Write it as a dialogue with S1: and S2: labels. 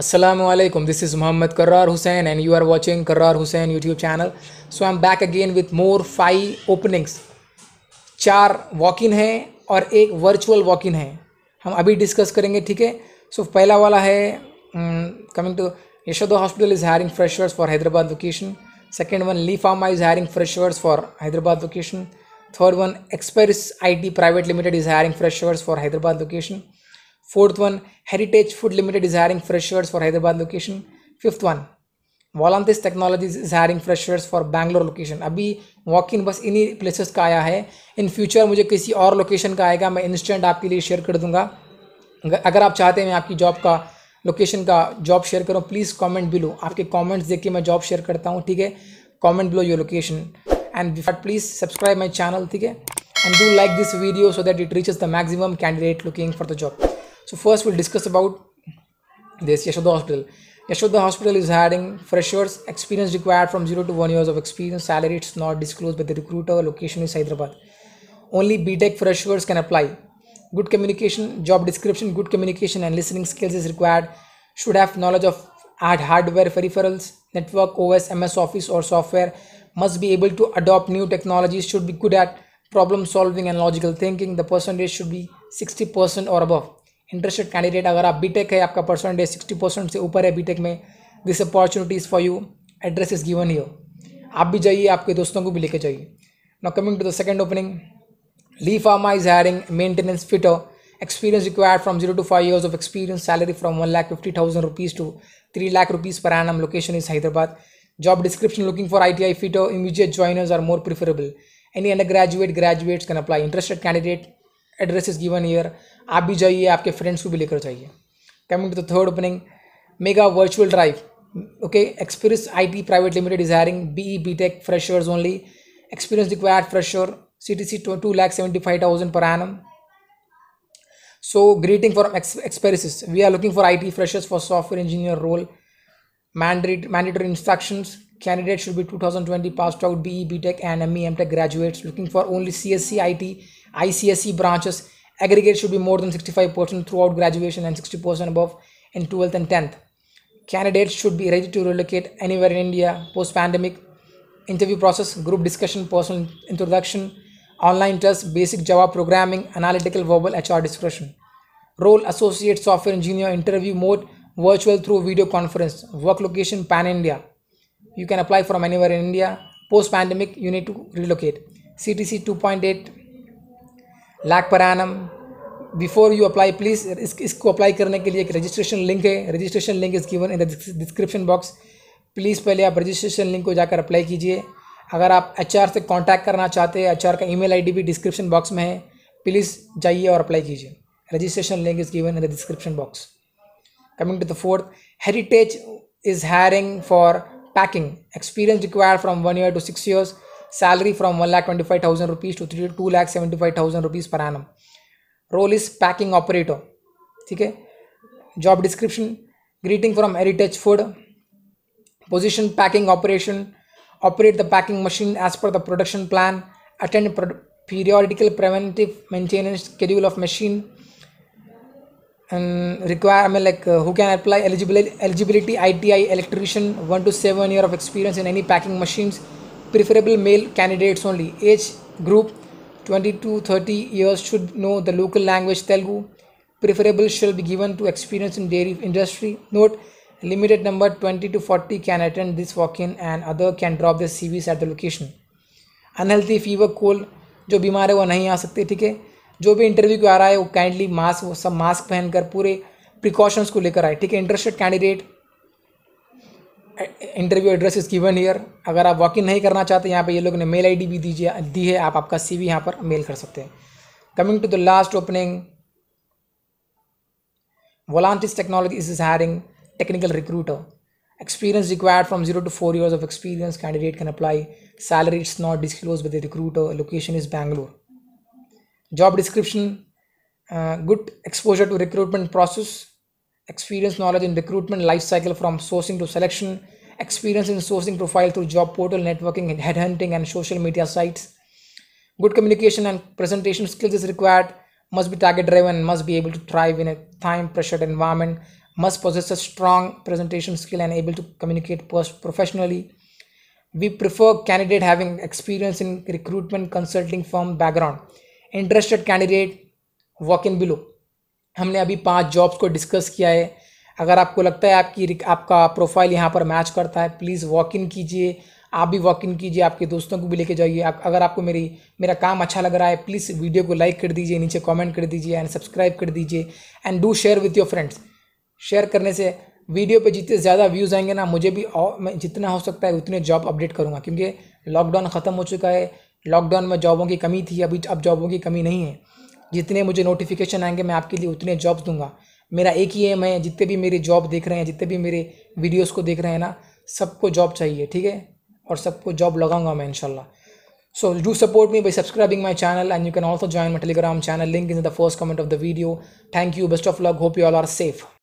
S1: Assalamualaikum. This is Muhammad Karrar Hussain, and you are watching Karrar Hussain YouTube channel. So I'm back again with more five openings. चार walk in है और एक virtual walk in है हम अभी discuss करेंगे ठीक है सो पहला वाला है coming to Yashoda hospital is hiring freshers for Hyderabad location second one Lee pharma is hiring freshers for Hyderabad location third one Experis I T private limited is hiring freshers for Hyderabad location fourth one Heritage Food limited is hiring freshers for Hyderabad location fifth one Voluntis technology is hiring freshers for Bangalore location अभी walk in बस इन्हीं places का आया है in future मुझे किसी और location का आएगा मैं इंस्टेंट आपके लिए शेयर कर दूंगा अगर आप चाहते हैं मैं आपकी जॉब का लोकेशन का जॉब शेयर करूँ प्लीज़ कॉमेंट बिलो आपके कॉमेंट्स देख के मैं जॉब शेयर करता हूँ ठीक है comment below your location and बिफाट प्लीज़ सब्सक्राइब माई चैनल ठीक है and do like this video so that it reaches the maximum candidate looking for the job So first we'll discuss about this Yashoda Hospital. Yashoda Hospital is hiring freshers. Experience required from 0 to 1 years of experience. Salary is not disclosed by the recruiter. Location is Hyderabad. Only BTech freshers can apply. Good communication, job description, good communication and listening skills is required. Should have knowledge of add hardware peripherals, network, OS, MS Office or software. Must be able to adopt new technologies. Should be good at problem solving and logical thinking. The percentage should be 60% or above interested candidate अगर आप BTech है आपका percentage sixty percent से ऊपर है B Tech में this opportunities for you address is given you आप भी जाइए आपके दोस्तों को भी लेके जाइए now coming to the second opening Lee pharma is hiring maintenance fitter experience required from zero to five years of experience salary from one lakh fifty thousand rupees to three lakh rupees per annum location is Hyderabad for I T I ITI immediate joiners are more preferable any under graduate graduates can apply interested candidate address is given here आप भी जाइए आपके friends को भी लेकर जाइए coming to the third opening mega virtual drive okay experience I T private limited is hiring B E B tech freshers only experience required fresher C T C two lakh seventy five thousand per annum so greeting for Experis we are looking for I T freshers for software engineer role mandate mandatory instructions candidate should be two thousand twenty pass out B E B tech and M E M tech graduates looking for only C S C I T ICSE branches, aggregate should be more than 65% throughout graduation and 60% above in 12th and 10th. Candidates should be ready to relocate anywhere in India post pandemic. Interview process, group discussion, personal introduction, online test, basic Java programming, analytical verbal HR discussion. Role associate software engineer interview mode virtual through video conference. Work location pan India. You can apply from anywhere in India. Post pandemic, you need to relocate. CTC 2.8 lakh per annum before you apply please इसको apply करने के लिए एक registration link है registration link is given in description box please पहले आप registration link को जाकर अप्लाई कीजिए अगर आप एच से कॉन्टैक्ट करना चाहते हैं एच का ईमेल डी भी डिस्क्रिप्शन बॉक्स में है प्लीज़ जाइए और अप्लाई कीजिए registration link is given in the description box coming to the fourth Heritage is hiring for packing experience required from one year to six years salary from lakh 1,25,000 rupees to lakh 2,75,000 rupees per annum. Role is packing operator. ठीक job description greeting from heritage food position packing operation operate the packing machine as per the production plan attend pro periodical preventive maintenance schedule of machine and require I mean like uh, who can apply eligibility eligibility ITI electrician 1 to 7 year of experience in any packing machines preferable male candidates only. Age group 22 30 years should know the local language Telugu. Preferable shall be given to experience in dairy industry. Note, limited number 20 to 40 can attend this walk-in and other can drop their CVs at the location. Unhealthy fever cold जो बीमार है वो नहीं आ सकते ठीक है जो भी इंटरव्यू को आ रहा है वो काइंडली मास्क वो सब मास्क पहनकर पूरे प्रिकॉशंस को लेकर आए ठीक है interested candidate interview address is given here अगर आप वॉक इन नहीं करना चाहते यहाँ पर ये लोग ने मेल आईडी भी दीजिए दी है आप आपका सी वी यहाँ पर मेल कर सकते हैं coming to the last opening Voluntis technology is is hiring technical recruiter experience required from zero to four years of experience candidate can apply salary is not disclose with recruiter location is Bangalore job description good exposure to recruitment process experience knowledge in recruitment life cycle from sourcing to selection experience in sourcing profile through job portal networking and headhunting and social media sites good communication and presentation skills is required must be target driven must be able to thrive in a time pressured environment must possess a strong presentation skill and able to communicate professionally we prefer candidate having experience in recruitment consulting firm background interested candidate walk in below हमने अभी पांच jobs को discuss किया है अगर आपको लगता है आपकी आपका प्रोफाइल यहाँ पर मैच करता है प्लीज़ वॉक इन कीजिए आप भी वॉक इन कीजिए आपके दोस्तों को भी लेके जाइए आप अगर आपको मेरी मेरा काम अच्छा लग रहा है प्लीज़ वीडियो को लाइक कर दीजिए नीचे कमेंट कर दीजिए एंड सब्सक्राइब कर दीजिए and do share with your friends share करने से वीडियो पे जितने ज़्यादा व्यूज़ आएंगे ना मुझे भी और मैं जितना हो सकता है उतने जॉब अपडेट करूँगा क्योंकि लॉकडाउन ख़त्म हो चुका है लॉकडाउन में जॉबों की कमी थी अभी अब जॉबों की कमी नहीं है जितने मुझे नोटिफिकेशन आएंगे मैं आपके लिए उतने जॉब्स दूंगा मेरा एक ही एम है जितने भी मेरे जॉब देख रहे हैं जितने भी मेरे वीडियोस को देख रहे हैं ना सबको जॉब चाहिए ठीक है और सबको जॉब लगाऊंगा मैं इनशाला so do support me by subscribing my channel and you can also join my Telegram channel link in the first comment of the video thank you best of luck hope you all are safe